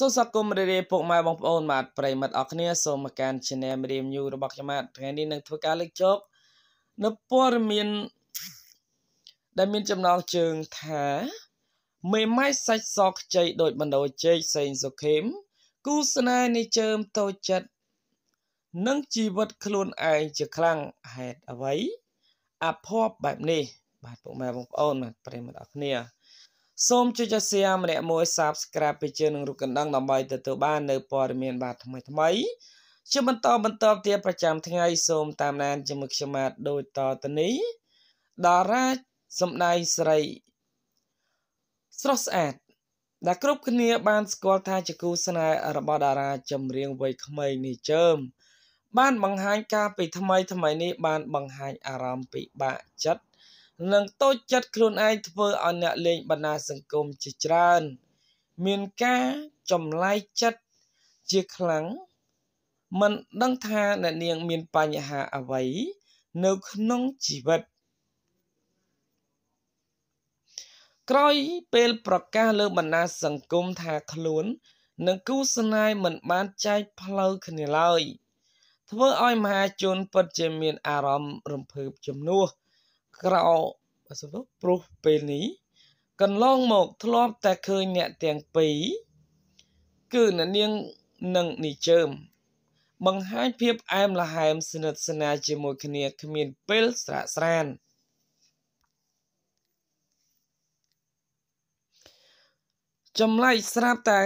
សូមស្វាគមន៍រីរាពុកម៉ែបងប្អូនបាទប្រិមិត្តអរគ្នាសូមមកកាន់ Channel Medium New របស់ខ្ញុំបាទថ្ងៃនេះនឹងធ្វើការលើកចប់នៅព័ត៌មាន ដែលមានចំណងជើងថាមេម៉ាយសាច់សខ្ចីដោយបណ្ដោជេកសេងសុខេមគូស្នេហ៍នៃជើមតូចចិត្តនិងជីវិតខ្លួនឯងជាខ្លាំងហេតុអ្វីអភ័ព្វបែបនេះបាទពុកម៉ែបងប្អូនបាទប្រិមិត្តអរគ្នាសូមជួយចែក share ម្នាក់មួយ Subscribe ពីជើងនឹងរូបកណ្ដឹងដើម្បីទទួលបាននៅព័ត៌មានបាទថ្មីថ្មីជាបន្តបន្តទៀតប្រចាំថ្ងៃ សូមតាមដានជាមួយខ្ញុំបាទដូចតទៅនេះតារាសម្ដែងស្រីស្រស់ស្អាតដែលគ្រប់គ្នាបានស្គាល់ថាជាគូស្នេហ៍របស់តារាចម្រៀងវ័យក្មេងនេះជើមបាន បង្ហាញការពីថ្មីថ្មីនេះបានបង្ហាញអារម្មណ៍ពិបាកចិត្តនិងតូចចិត្តខ្លួនឯងធ្វើឲ្យអ្នកលេងបណ្ដាសង្គមជាច្រើន មានការចម្លែកចិត្តជាខ្លាំងមិនដឹងថាអ្នកនាង មានបញ្ហាអ្វីនៅក្នុងជីវិតក្រោយពេល ប្រកាសលើបណ្ដាសង្គមថាខ្លួននិងគូស្នេហ៍មិនបានចែកផ្លូវគ្នាឡើយ ធ្វើឲ្យមហាជនពិតជាមានអារម្មណ៍រំភើបជំនួសក្របើសិនទៅព្រោះពេលនេះកន្លងមកធ្លាប់តែឃើញអ្នកទាំងពីរគឺអ្នកនាងនិងនីជើម បង្ហាញភាពអែមល្ហែមស្និទ្ធស្នាលជាមួយគ្នាគ្មាន ពេលស្រាក់ស្រានចម្លែកស្រាប់តែ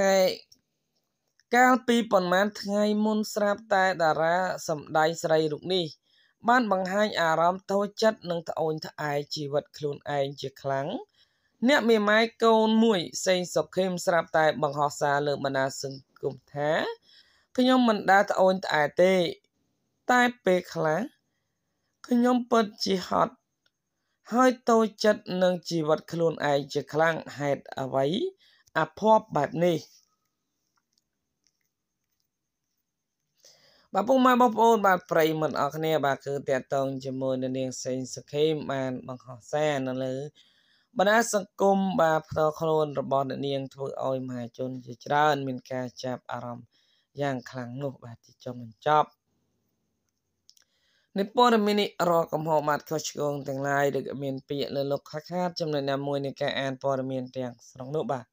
កាលពីប៉ុន្មានថ្ងៃមុនស្រាប់តែតារាសម្ដែងស្រីរូបនេះបានបង្ហាញអារម្មណ៍តូចចិត្តនិងត្អូញត្អែរជីវិតខ្លួនឯងជាខ្លាំងអ្នកមេម៉ាយកូនមួយ សេងសុខេមស្រាប់តែ បង្ហោះសារលើបណ្ដាសង្គមថាខ្ញុំមិនដែលត្អូញត្អែរទេតែពេលខ្លះខ្ញុំពិតជាហត់ហើយតូចចិត្តនឹងជីវិតខ្លួនឯងជាខ្លាំងហេតុអ្វីអភ័ព្វបែបនេះបាទពុកម៉ែបងប្អូន បាទប្រិយមិត្តអរគ្នាបាទគឺតាក់ទងជាមួយនៅនាង សេងសុខេមបានបង្ខំសារនៅលើបណ្ដាសង្គមបាទផ្ទាល់ខ្លួនរបស់អ្នកនាង ធ្វើឲ្យមហាជន ជាច្រើន មានការចាប់អារម្មណ៍យ៉ាងខ្លាំងនោះបាទជាចំបញ្ចប់នៃព័ត៌មាននេះរាល់កំហុសបាត់ខុសឆ្គងទាំងឡាយដូចមានពាក្យលើលោកខាខាតចំណុចណាមួយនៃការអានព័ត៌មានទាំងស្រុងនោះបាទ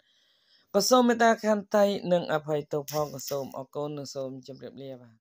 ក៏សូមមេត្តាខន្តីនិងអភ័យទោសផងក៏សូមអរគុណនិងសូមជម្រាបលាបាទ